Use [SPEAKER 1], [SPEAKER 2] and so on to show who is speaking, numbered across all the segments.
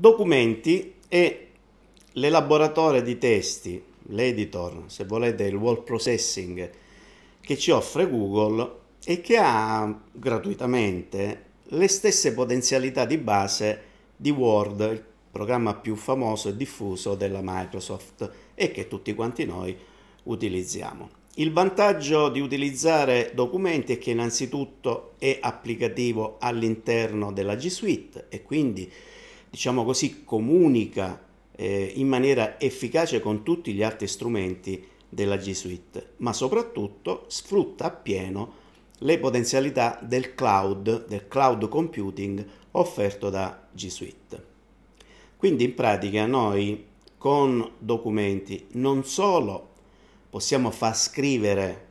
[SPEAKER 1] documenti e l'elaboratore di testi, l'editor, se volete il wall processing che ci offre Google e che ha gratuitamente le stesse potenzialità di base di Word, il programma più famoso e diffuso della Microsoft e che tutti quanti noi utilizziamo. Il vantaggio di utilizzare documenti è che innanzitutto è applicativo all'interno della G Suite e quindi diciamo così, comunica eh, in maniera efficace con tutti gli altri strumenti della G Suite, ma soprattutto sfrutta appieno le potenzialità del cloud, del cloud computing offerto da G Suite. Quindi in pratica noi con documenti non solo possiamo far scrivere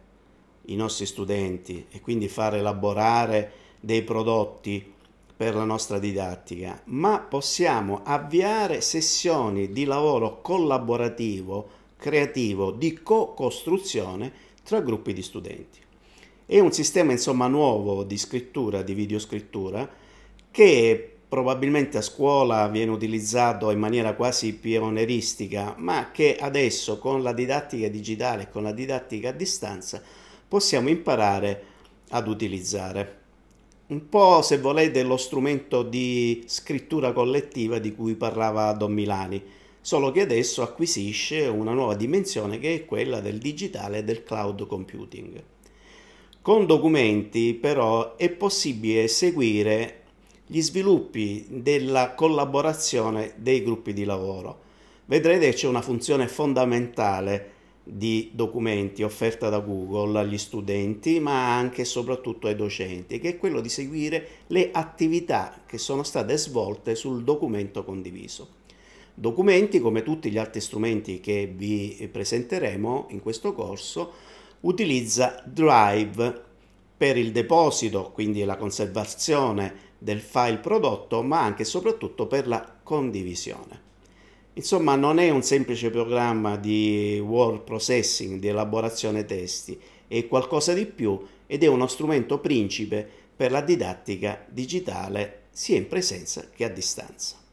[SPEAKER 1] i nostri studenti e quindi far elaborare dei prodotti per la nostra didattica, ma possiamo avviare sessioni di lavoro collaborativo, creativo, di co-costruzione tra gruppi di studenti. È un sistema insomma nuovo di scrittura, di videoscrittura, che probabilmente a scuola viene utilizzato in maniera quasi pioneristica, ma che adesso con la didattica digitale e con la didattica a distanza possiamo imparare ad utilizzare un po' se volete lo strumento di scrittura collettiva di cui parlava Don Milani, solo che adesso acquisisce una nuova dimensione che è quella del digitale e del cloud computing. Con documenti però è possibile seguire gli sviluppi della collaborazione dei gruppi di lavoro. Vedrete che c'è una funzione fondamentale di documenti offerta da Google agli studenti, ma anche e soprattutto ai docenti, che è quello di seguire le attività che sono state svolte sul documento condiviso. Documenti, come tutti gli altri strumenti che vi presenteremo in questo corso, utilizza Drive per il deposito, quindi la conservazione del file prodotto, ma anche e soprattutto per la condivisione. Insomma, non è un semplice programma di word processing, di elaborazione testi, è qualcosa di più ed è uno strumento principe per la didattica digitale sia in presenza che a distanza.